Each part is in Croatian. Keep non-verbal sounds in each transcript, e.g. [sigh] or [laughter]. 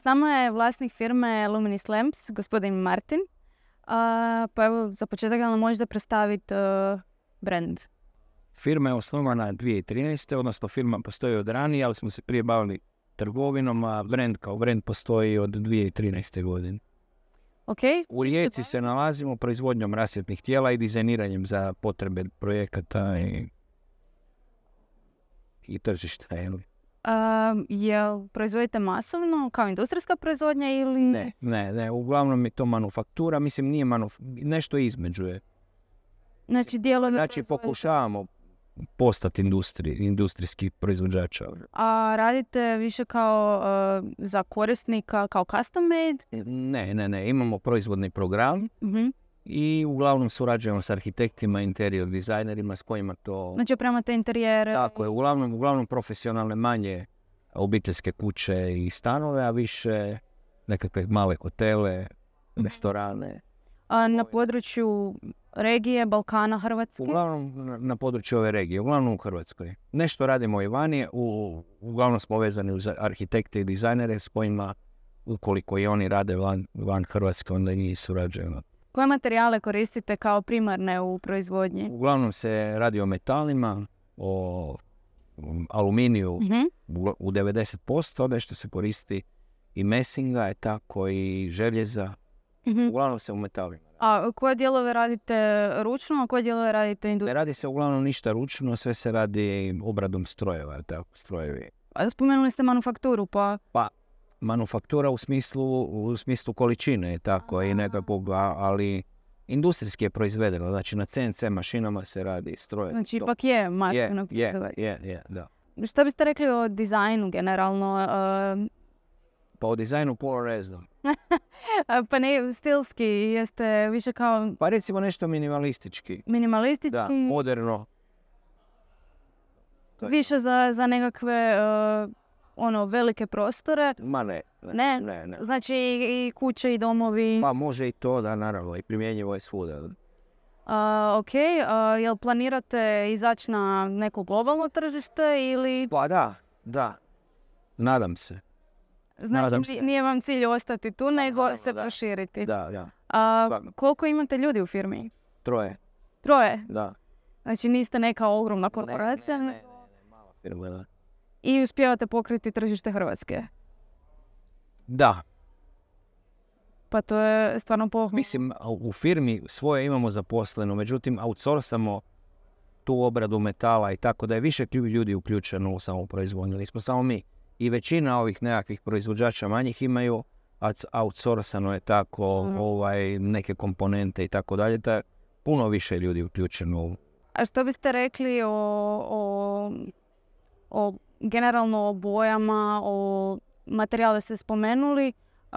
S nama je vlasnik firme Luminis Lamps, gospodin Martin. pa evo, za početak nam možete predstaviti uh, e, brand. Firma je osnovana 2013. odnosno firma postoji od ranije, ali smo se prije bavili trgovinom, a brand kao brand postoji od 2013. godine. Okay. U Rijeci se nalazimo proizvodnjom rasvjetnih tijela i dizajniranjem za potrebe projekata i, i tržišta. Jel proizvodite masovno kao industrijska proizvodnja ili... Ne, ne, ne. Uglavnom je to manufaktura. Mislim, nije manuf... nešto između je. Znači, dijelove Znači, pokušavamo postati industri, industrijski proizvođač A radite više kao za korisnika, kao custom made? Ne, ne, ne. Imamo proizvodni program. Mhm i uglavnom surađujemo s arhitektima, interior dizajnerima s kojima to... Znači te interijere? Tako je, uglavnom, uglavnom profesionalne manje obiteljske kuće i stanove, a više nekakve male hotele, mhm. restorane. A na ovaj. području regije, Balkana, Hrvatske? Uglavnom na, području ove regije, uglavnom u Hrvatskoj. Nešto radimo i vani, uglavnom smo vezani uz arhitekte i dizajnere s kojima, ukoliko i oni rade van, Hrvatske, onda i njih surađujemo. Koje materijale koristite kao primarne u proizvodnji? Uglavnom se radi o metalima, o aluminiju mhm. u 90%, u 90%, što se koristi i mesinga je tako i željeza, mhm. uglavnom se u metalima. A koje dijelove radite ručno, a koje dijelove radite industrijski? radi se uglavnom ništa ručno, sve se radi obradom strojeva, tako, strojevi. A spomenuli ste manufakturu, Pa, pa manufaktura u smislu, u smislu količine tako Aha. i nekakvog, ali industrijski je proizvedeno, znači na CNC mašinama se radi stroje. Znači to. ipak je masivno je, je, je, da. Što biste rekli o dizajnu generalno? Uh... Pa o dizajnu puno ne znam. [laughs] pa ne, stilski jeste više kao... Pa recimo nešto minimalistički. Minimalistički? Da, moderno. Više za, za nekakve ono velike prostore? Ma ne. Ne? Ne, ne. Znači i kuće i domovi? Pa može i to, da, naravno. I primjenjivo je svuda. A, ok, jel planirate izaći na neko globalno tržište ili... Pa da, da. Nadam se. Znači nije vam cilj ostati tu, pa nego se proširiti. Da, da. A, koliko imate ljudi u firmi? Troje. Troje? Da. Znači niste neka ogromna korporacija? Ne, ne, ne, ne mala firma, da i uspijevate pokriti tržište Hrvatske. Da. Pa to je stvarno pohvalno. Mislim, u firmi svoje imamo zaposleno, međutim, outsourcamo tu obradu metala i tako da je više ljudi uključeno u samo proizvodnju. Nismo samo mi. I većina ovih nekakvih proizvođača manjih imaju outsourcano je tako mhm. ovaj, neke komponente i tako dalje. Da puno više ljudi uključeno. u... A što biste rekli o, o, o generalno o bojama, o materijale ste spomenuli. Eh,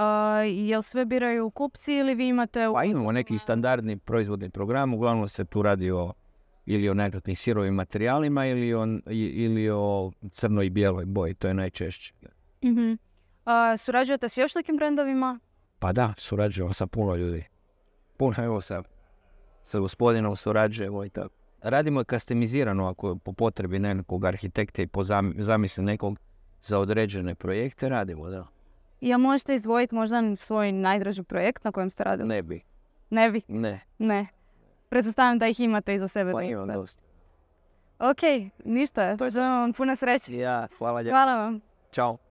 jel sve biraju kupci ili vi imate... Pa imamo neki standardni proizvodni program, uglavnom se tu radi o ili o nekakvim sirovim materijalima ili o, ili o crnoj i bijeloj boji, to je najčešće. Mhm. Eh, surađujete s još nekim brendovima? Pa da, surađujemo sa puno ljudi. Puno, evo sa, sa gospodinom surađujemo i tako radimo kastemizirano ako po potrebi nekog arhitekta i po zamisli nekog za određene projekte radimo, da. Ja možete izdvojiti možda svoj najdraži projekt na kojem ste radili? Ne bi. Ne bi? Ne. Ne. Pretpostavljam da ih imate iza sebe. Pa imam dosta. Ok, ništa. Želim vam puno sreće. Ja, hvala lijepo. Hvala vam. Ćao.